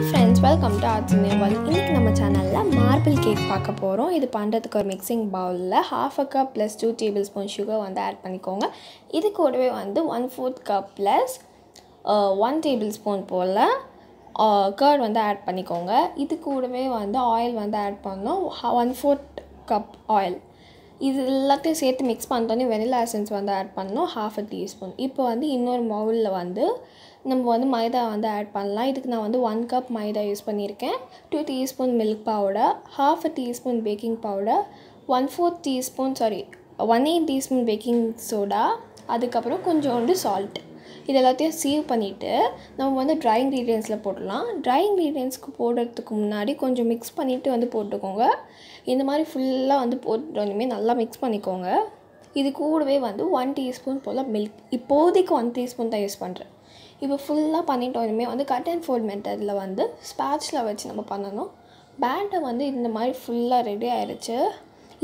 hi friends welcome to arts India இன்றைக்கி நம்ம சேனலில் மார்பிள் கேக் பார்க்க போகிறோம் இது பண்ணுறதுக்கு ஒரு மிக்சிங் பவுலில் half a cup plus two tablespoon sugar வந்து ஆட் பண்ணிக்கோங்க இது கூடவே வந்து one fourth cup plus one tablespoon போல் கர்ட் வந்து ஆட் பண்ணிக்கோங்க இது கூடவே வந்து ஆயில் வந்து ஆட் பண்ணோம் ஒன் ஃபோர்த் கப் ஆயில் இது எல்லாத்தையும் சேர்த்து மிக்ஸ் பண்ணிட்டோன்னே வெனிலா எசன்ஸ் வந்து ஆட் பண்ணணும் ஹாஃப் அ டீஸ்பூன் இப்போ வந்து இன்னொரு மவுலில் வந்து நம்ம வந்து மைதா வந்து ஆட் பண்ணலாம் இதுக்கு நான் வந்து ஒன் கப் மைதா யூஸ் பண்ணியிருக்கேன் two teaspoon milk powder half a teaspoon baking powder one fourth teaspoon sorry one eight teaspoon baking soda அதுக்கப்புறம் கொஞ்சோண்டு சால்ட் இது எல்லாத்தையும் சீவ் பண்ணிவிட்டு நம்ம வந்து ட்ரை இன்க்ரீடியன்ஸில் போடலாம் ட்ரை இன்க்ரீடியன்ஸ்க்கு போடுறதுக்கு முன்னாடி கொஞ்சம் மிக்ஸ் பண்ணிவிட்டு வந்து போட்டுக்கோங்க இந்த மாதிரி ஃபுல்லாக வந்து போட்டோன்னுமே நல்லா மிக்ஸ் பண்ணிக்கோங்க இது கூடவே வந்து ஒன் டீஸ்பூன் போல் மில்க் இப்போதைக்கு ஒன் டீஸ்பூன் தான் யூஸ் பண்ணுறேன் இப்போ ஃபுல்லாக பண்ணிட்டோனுமே வந்து கட் அண்ட் ஃபோல்ட் மெத்தடில் வந்து ஸ்பேட்சில் வச்சு நம்ம பண்ணணும் பேட்டர் வந்து இந்த மாதிரி ஃபுல்லாக ரெடி ஆயிடுச்சு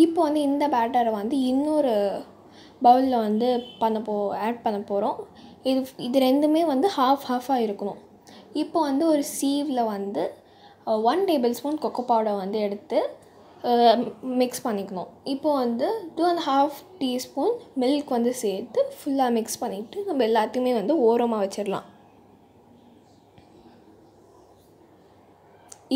இப்போ வந்து இந்த பேட்டரை வந்து இன்னொரு பவுலில் வந்து பண்ண போ ஆட் பண்ண போகிறோம் இது இது ரெண்டுமே வந்து ஹாஃப் ஹாஃபாக இருக்கணும் இப்போ வந்து ஒரு சீவில் வந்து one tablespoon cocoa powder வந்து எடுத்து மிக்ஸ் பண்ணிக்கணும் இப்போ வந்து two and half teaspoon milk வந்து சேர்த்து ஃபுல்லாக மிக்ஸ் பண்ணிவிட்டு நம்ம எல்லாத்தையுமே வந்து ஓரமாக வச்சிடலாம்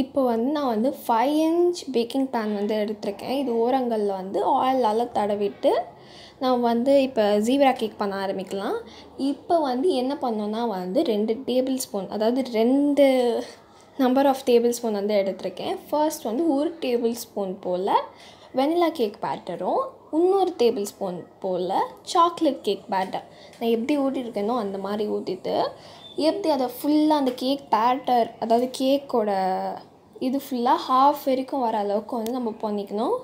இப்போ வந்து நான் வந்து ஃபைவ் இன்ச் பேக்கிங் பேன் வந்து எடுத்திருக்கேன் இது ஓரங்களில் வந்து ஆயிலால் தடவிட்டு நான் வந்து இப்போ ஜீவரா கேக் பண்ண ஆரம்பிக்கலாம் இப்போ வந்து என்ன பண்ணோன்னா வந்து ரெண்டு டேபிள் ஸ்பூன் அதாவது ரெண்டு நம்பர் ஆஃப் டேபிள் ஸ்பூன் வந்து எடுத்திருக்கேன் ஃபர்ஸ்ட் வந்து ஒரு டேபிள் ஸ்பூன் போல் வெனிலா கேக் பேட்டரும் இன்னொரு டேபிள் ஸ்பூன் போல் சாக்லேட் கேக் பேட்டர் நான் எப்படி ஊட்டியிருக்கேனோ அந்த மாதிரி ஊற்றிட்டு எப்படி அதை ஃபுல்லாக அந்த கேக் பேட்டர் அதாவது கேக்கோட இது ஃபுல்லாக ஹாஃப் வரைக்கும் வர அளவுக்கு வந்து நம்ம பண்ணிக்கணும்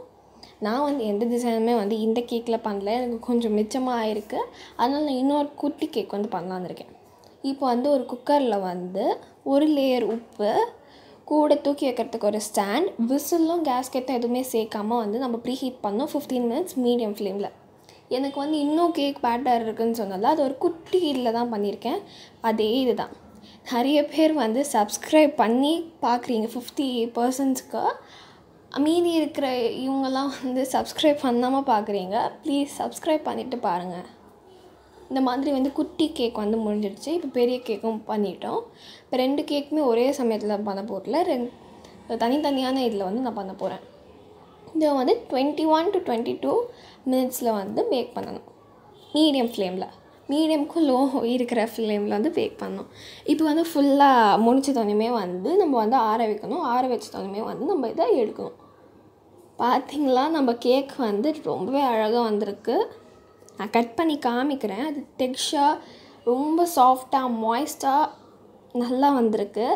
நான் வந்து எந்த டிசைனுமே வந்து இந்த கேக்கில் பண்ணல எனக்கு கொஞ்சம் மிச்சமாக ஆயிருக்கு அதனால் நான் இன்னொரு குட்டி கேக் வந்து பண்ணலான்னு இருக்கேன் இப்போ வந்து ஒரு குக்கரில் வந்து ஒரு லேயர் உப்பு கூட தூக்கி வைக்கிறதுக்கு ஒரு ஸ்டாண்ட் விசிலும் கேஸ்கெட்டும் எதுவுமே சேர்க்காமல் வந்து நம்ம ப்ரீ ஹீட் பண்ணோம் ஃபிஃப்டீன் மினிட்ஸ் மீடியம் ஃப்ளேமில் எனக்கு வந்து இன்னும் கேக் பேட்டர் இருக்குதுன்னு சொன்னதில் அது ஒரு குட்டி இதில் தான் பண்ணியிருக்கேன் அதே இது தான் நிறைய பேர் வந்து சப்ஸ்கிரைப் பண்ணி பார்க்குறீங்க ஃபிஃப்டி பர்சன்ஸ்க்கு மீதி இருக்கிற இவங்கெல்லாம் வந்து சப்ஸ்கிரைப் பண்ணாமல் பார்க்குறீங்க ப்ளீஸ் சப்ஸ்கிரைப் பண்ணிவிட்டு பாருங்கள் இந்த மாதிரி வந்து குட்டி கேக் வந்து முடிஞ்சிடுச்சு இப்போ பெரிய கேக்கும் பண்ணிட்டோம் இப்போ ரெண்டு கேக்குமே ஒரே சமயத்தில் பண்ண போகிறதுல ரெண் தனித்தனியான இதில் வந்து நான் பண்ண போகிறேன் இதை வந்து twenty one to twenty two மினிட்ஸில் வந்து பேக் பண்ணணும் மீடியம் ஃப்ளேமில் மீடியம்க்கும் லோ இருக்கிற ஃப்ளேமில் வந்து பேக் பண்ணணும் இப்போ வந்து ஃபுல்லாக முடிச்ச தோணுமே வந்து நம்ம வந்து ஆற வைக்கணும் ஆற வச்ச தோணுமே வந்து நம்ம இதை எடுக்கணும் பார்த்திங்களா நம்ம கேக் வந்து ரொம்பவே அழகாக வந்திருக்கு நான் கட் பண்ணி காமிக்கிறேன் அது டெக்ஸ்டாக ரொம்ப சாஃப்டாக மாய்ஸ்டாக நல்லா வந்திருக்கு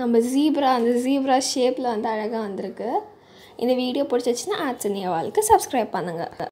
நம்ம ஜீப்ரா அந்த ஜீப்ரா ஷேப்பில் வந்து அழகாக வந்திருக்கு இந்த வீடியோ பிடிச்சிச்சின்னா ஆட்ஸ் சப்ஸ்கிரைப் பண்ணுங்கள்